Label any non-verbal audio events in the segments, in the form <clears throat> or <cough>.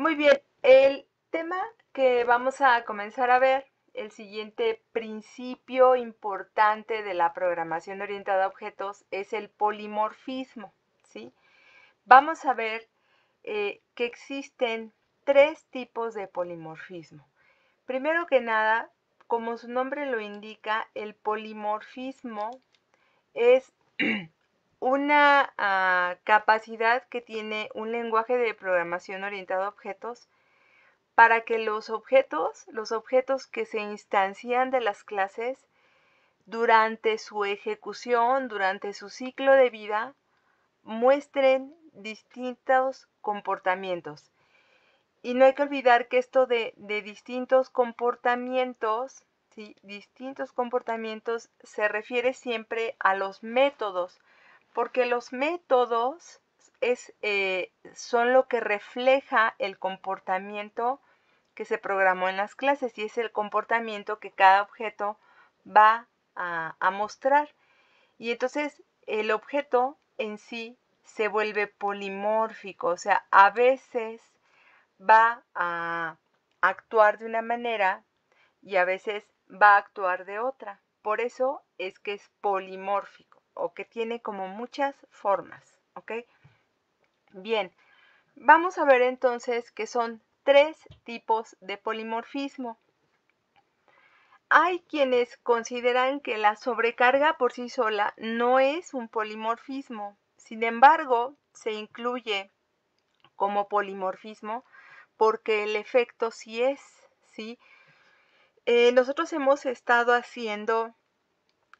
Muy bien, el tema que vamos a comenzar a ver, el siguiente principio importante de la programación orientada a objetos es el polimorfismo, ¿sí? Vamos a ver eh, que existen tres tipos de polimorfismo. Primero que nada, como su nombre lo indica, el polimorfismo es <clears throat> una ah, capacidad que tiene un lenguaje de programación orientado a objetos para que los objetos, los objetos que se instancian de las clases durante su ejecución, durante su ciclo de vida, muestren distintos comportamientos. Y no hay que olvidar que esto de, distintos comportamientos, ¿sí? distintos comportamientos se refiere siempre a los métodos, porque los métodos eh, son lo que refleja el comportamiento que se programó en las clases y es el comportamiento que cada objeto va a mostrar. Y entonces el objeto en sí se vuelve polimórfico, o sea, a veces va a actuar de una manera y a veces va a actuar de otra. Por eso es que es polimórfico o que tiene como muchas formas, ¿ok? Bien, vamos a ver entonces que son tres tipos de polimorfismo. Hay quienes consideran que la sobrecarga por sí sola no es un polimorfismo, sin embargo, se incluye como polimorfismo porque el efecto sí es, ¿sí? Eh, nosotros hemos estado haciendo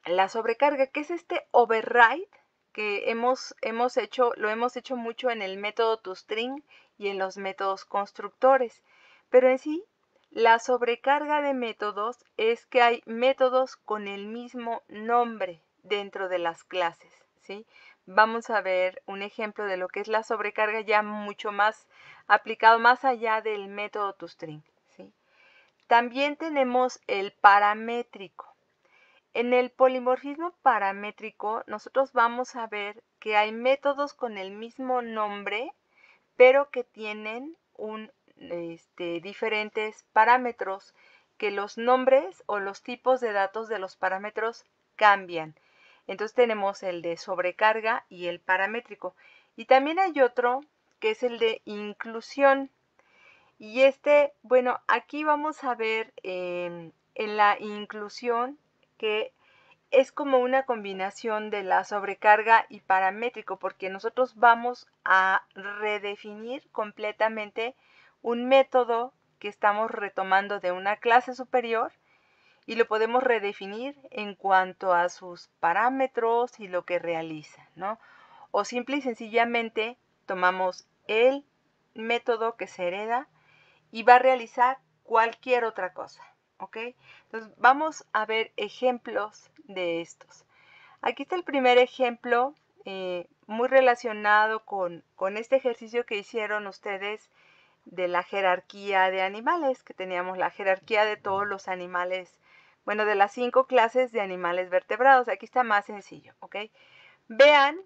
la sobrecarga, que es este override que hemos, hemos hecho, lo hemos hecho mucho en el método ToString y en los métodos constructores. Pero en sí, la sobrecarga de métodos es que hay métodos con el mismo nombre dentro de las clases, ¿sí? Vamos a ver un ejemplo de lo que es la sobrecarga ya mucho más aplicado más allá del método ToString, ¿sí? También tenemos el paramétrico. En el polimorfismo paramétrico nosotros vamos a ver que hay métodos con el mismo nombre, pero que tienen un, este, diferentes parámetros, que los nombres o los tipos de datos de los parámetros cambian. Entonces tenemos el de sobrecarga y el paramétrico. Y también hay otro que es el de inclusión. Y este, bueno, aquí vamos a ver em, en la inclusión que es como una combinación de la sobrecarga y paramétrico, porque nosotros vamos a redefinir completamente un método que estamos retomando de una clase superior y lo podemos redefinir en cuanto a sus parámetros y lo que realiza, ¿no? O simple y sencillamente tomamos el método que se hereda y va a realizar cualquier otra cosa. ¿ok? Entonces vamos a ver ejemplos de estos. Aquí está el primer ejemplo eh, muy relacionado con, con este ejercicio que hicieron ustedes de la jerarquía de animales, que teníamos la jerarquía de todos los animales, bueno, de las cinco clases de animales vertebrados. Aquí está más sencillo, ¿ok? Vean,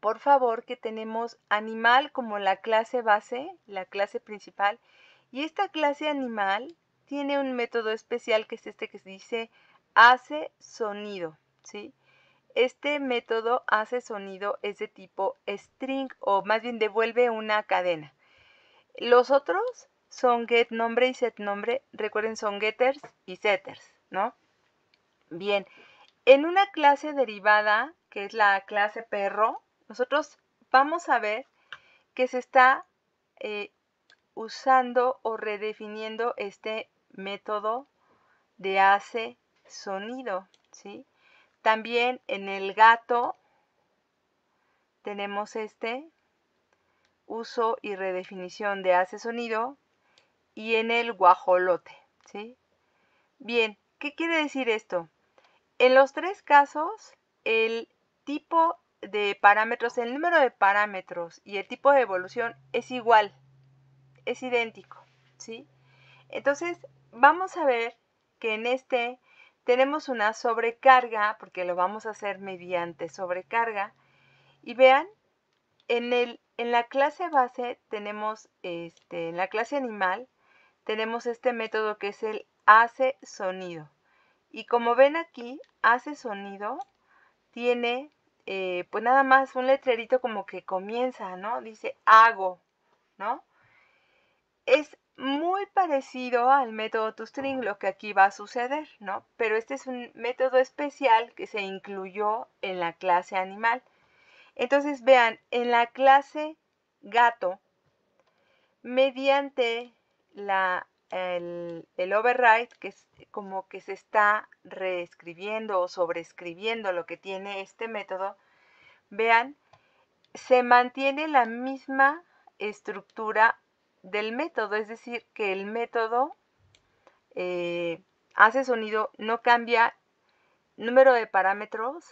por favor, que tenemos animal como la clase base, la clase principal, y esta clase animal tiene un método especial que es este que se dice hace sonido, ¿sí? Este método hace sonido es de tipo string o más bien devuelve una cadena. Los otros son get nombre y set nombre. Recuerden, son getters y setters, ¿no? Bien, en una clase derivada, que es la clase perro, nosotros vamos a ver que se está eh, usando o redefiniendo este método de hace sonido, ¿sí? También en el gato tenemos este uso y redefinición de hace sonido y en el guajolote, ¿sí? Bien, ¿qué quiere decir esto? En los tres casos, el tipo de parámetros, el número de parámetros y el tipo de evolución es igual, es idéntico, ¿sí? Entonces, vamos a ver que en este tenemos una sobrecarga, porque lo vamos a hacer mediante sobrecarga. Y vean, en, el, en la clase base tenemos, este, en la clase animal, tenemos este método que es el hace sonido. Y como ven aquí, hace sonido tiene eh, pues nada más un letrerito como que comienza, ¿no? Dice hago, ¿no? Es muy parecido al método toString, lo que aquí va a suceder, ¿no? Pero este es un método especial que se incluyó en la clase animal. Entonces, vean, en la clase gato, mediante la, el, el, override, que es como que se está reescribiendo o sobreescribiendo lo que tiene este método, vean, se mantiene la misma estructura del método, es decir, que el método eh, hace sonido, no cambia número de parámetros,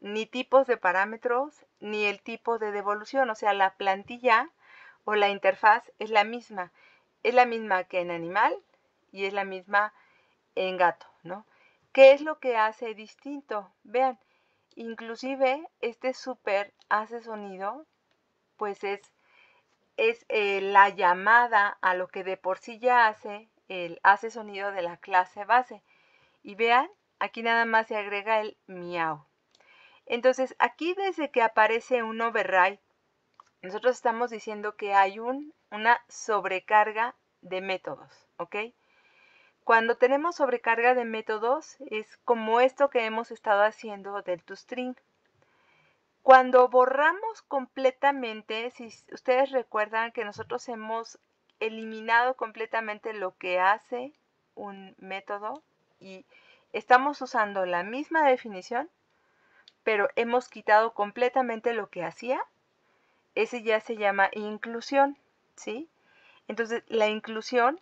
ni tipos de parámetros, ni el tipo de devolución, o sea, la plantilla o la interfaz es la misma, es la misma que en animal y es la misma en gato, ¿no? ¿Qué es lo que hace distinto? Vean, inclusive este super hace sonido, pues es es eh, la llamada a lo que de por sí ya hace el hace sonido de la clase base. Y vean, aquí nada más se agrega el miau. Entonces, aquí desde que aparece un override, nosotros estamos diciendo que hay un, una sobrecarga de métodos, ¿ok? Cuando tenemos sobrecarga de métodos, es como esto que hemos estado haciendo del toString. Cuando borramos completamente, si ustedes recuerdan que nosotros hemos eliminado completamente lo que hace un método y estamos usando la misma definición, pero hemos quitado completamente lo que hacía, ese ya se llama inclusión, ¿sí? Entonces, la inclusión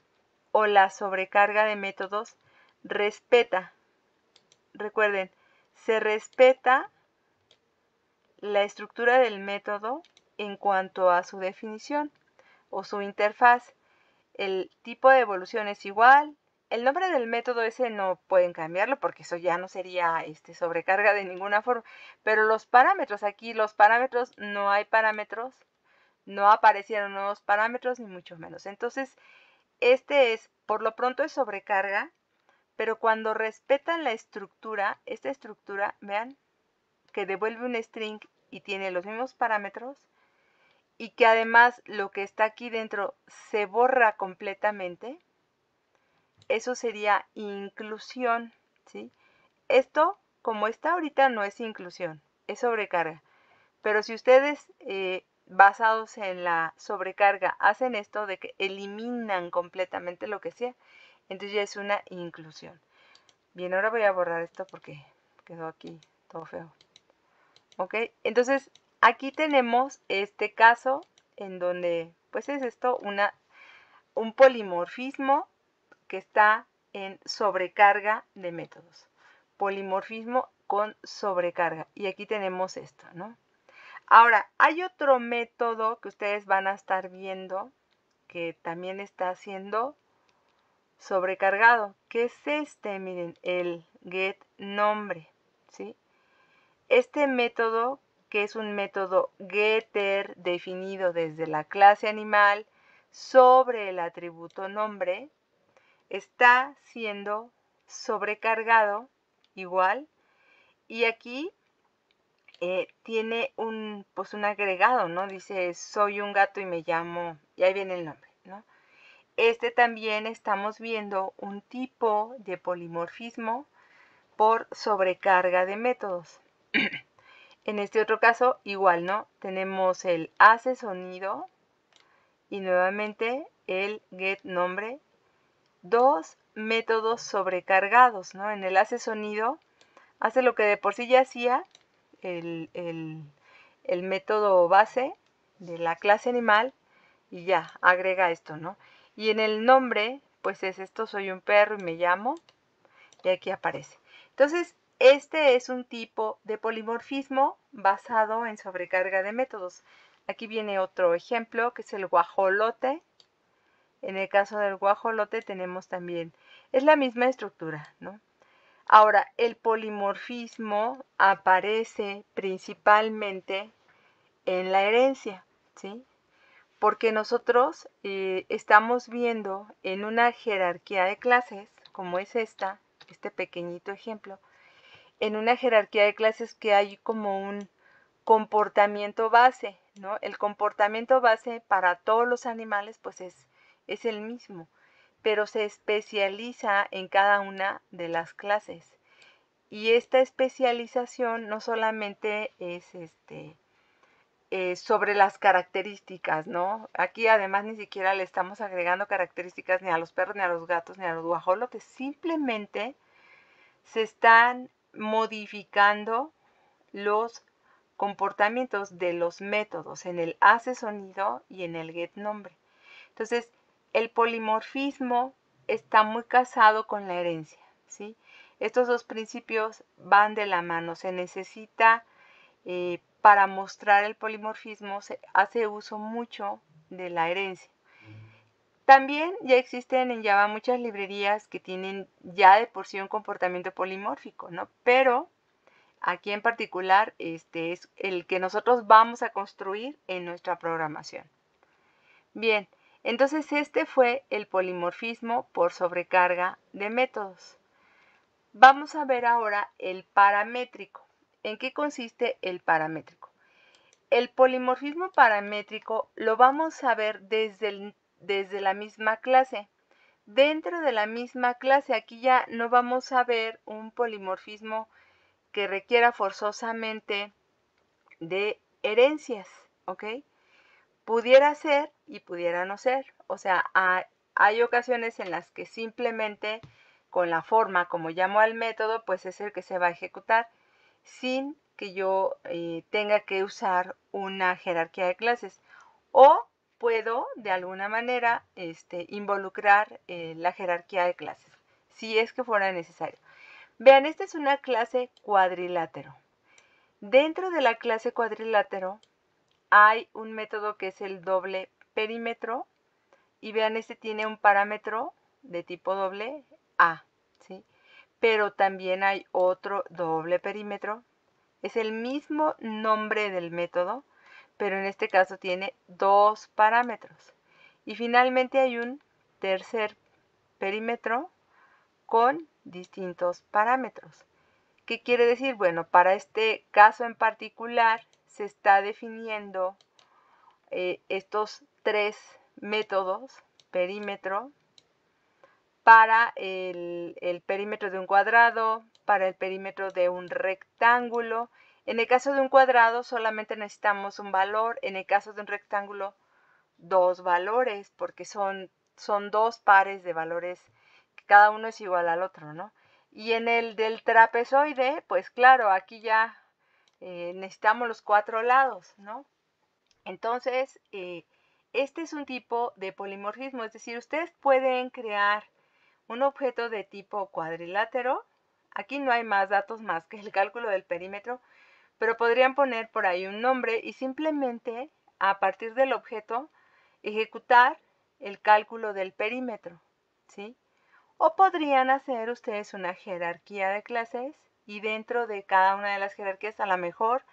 o la sobrecarga de métodos respeta, recuerden, se respeta la estructura del método en cuanto a su definición o su interfaz. El tipo de evolución es igual. El nombre del método ese no pueden cambiarlo porque eso ya no sería este, sobrecarga de ninguna forma. Pero los parámetros, aquí los parámetros, no hay parámetros, no aparecieron nuevos parámetros ni mucho menos. Entonces, este es, por lo pronto es sobrecarga, pero cuando respetan la estructura, esta estructura, vean, que devuelve un string y tiene los mismos parámetros y que además lo que está aquí dentro se borra completamente, eso sería inclusión, ¿sí? Esto, como está ahorita, no es inclusión, es sobrecarga. Pero si ustedes, eh, basados en la sobrecarga, hacen esto de que eliminan completamente lo que sea, entonces ya es una inclusión. Bien, ahora voy a borrar esto porque quedó aquí todo feo. ¿Ok? Entonces, aquí tenemos este caso en donde, pues es esto, una, un polimorfismo que está en sobrecarga de métodos. Polimorfismo con sobrecarga. Y aquí tenemos esto, ¿no? Ahora, hay otro método que ustedes van a estar viendo que también está siendo sobrecargado, que es este, miren, el get nombre, ¿sí? Este método, que es un método getter definido desde la clase animal sobre el atributo nombre, está siendo sobrecargado igual y aquí eh, tiene un pues, un agregado no dice soy un gato y me llamo y ahí viene el nombre este también estamos viendo un tipo de polimorfismo por sobrecarga de métodos en este otro caso, igual, ¿no? Tenemos el hace sonido y nuevamente el get nombre. Dos métodos sobrecargados, ¿no? En el hace sonido hace lo que de por sí ya hacía el, el, el método base de la clase animal y ya, agrega esto, ¿no? Y en el nombre, pues es esto, soy un perro y me llamo, y aquí aparece. Entonces, este es un tipo de polimorfismo basado en sobrecarga de métodos. Aquí viene otro ejemplo que es el guajolote. En el caso del guajolote tenemos también, es la misma estructura, ¿no? Ahora, el polimorfismo aparece principalmente en la herencia, ¿sí? Porque nosotros eh, estamos viendo en una jerarquía de clases, como es esta, este pequeñito ejemplo, en una jerarquía de clases que hay como un comportamiento base, ¿no? El comportamiento base para todos los animales pues es, es el mismo, pero se especializa en cada una de las clases. Y esta especialización no solamente es este, eh, sobre las características, ¿no? Aquí además ni siquiera le estamos agregando características ni a los perros, ni a los gatos, ni a los que Simplemente se están modificando los comportamientos de los métodos en el hace sonido y en el get nombre. Entonces, el polimorfismo está muy casado con la herencia, ¿sí? Estos dos principios van de la mano. Se necesita, eh, para mostrar el polimorfismo, se hace uso mucho de la herencia. También ya existen en Java muchas librerías que tienen ya de por sí un comportamiento polimórfico, ¿no? Pero aquí en particular este es el que nosotros vamos a construir en nuestra programación. Bien, entonces este fue el polimorfismo por sobrecarga de métodos. Vamos a ver ahora el paramétrico. ¿En qué consiste el paramétrico? El polimorfismo paramétrico lo vamos a ver desde el desde la misma clase. Dentro de la misma clase, aquí ya no vamos a ver un polimorfismo que requiera forzosamente de herencias, ¿ok? Pudiera ser y pudiera no ser. O sea, hay, ocasiones en las que simplemente con la forma, como llamo al método, pues es el que se va a ejecutar sin que yo eh, tenga que usar una jerarquía de clases. O puedo de alguna manera este, involucrar eh, la jerarquía de clases, si es que fuera necesario. Vean, esta es una clase cuadrilátero. Dentro de la clase cuadrilátero hay un método que es el doble perímetro y vean, este tiene un parámetro de tipo doble A, ¿sí? Pero también hay otro doble perímetro, es el mismo nombre del método, pero en este caso tiene dos parámetros. Y finalmente hay un tercer perímetro con distintos parámetros. ¿Qué quiere decir? Bueno, para este caso en particular se está definiendo eh, estos tres métodos, perímetro, para el perímetro de un cuadrado, para el perímetro de un rectángulo en el caso de un cuadrado solamente necesitamos un valor, en el caso de un rectángulo dos valores, porque son, son dos pares de valores, que cada uno es igual al otro, ¿no? Y en el del trapezoide, pues claro, aquí ya eh, necesitamos los cuatro lados, ¿no? Entonces, eh, este es un tipo de polimorfismo, es decir, ustedes pueden crear un objeto de tipo cuadrilátero. Aquí no hay más datos más que el cálculo del perímetro, pero podrían poner por ahí un nombre y simplemente a partir del objeto ejecutar el cálculo del perímetro, ¿sí? O podrían hacer ustedes una jerarquía de clases y dentro de cada una de las jerarquías a lo mejor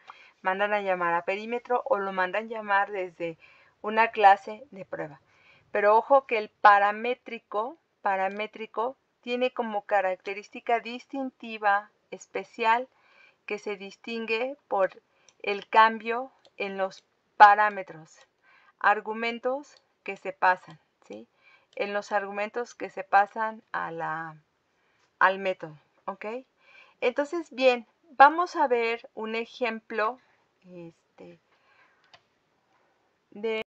mandan a llamar a perímetro o lo mandan llamar desde una clase de prueba. Pero ojo que el paramétrico, paramétrico tiene como característica distintiva, especial, que se distingue por el cambio en los parámetros, argumentos que se pasan, ¿sí? En los argumentos que se pasan a la, al método, ¿ok? Entonces, bien, vamos a ver un ejemplo este, de...